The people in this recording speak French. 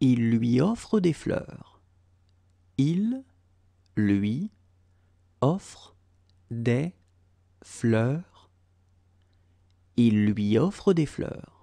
Il lui offre des fleurs. Il lui offre des fleurs. Il lui offre des fleurs.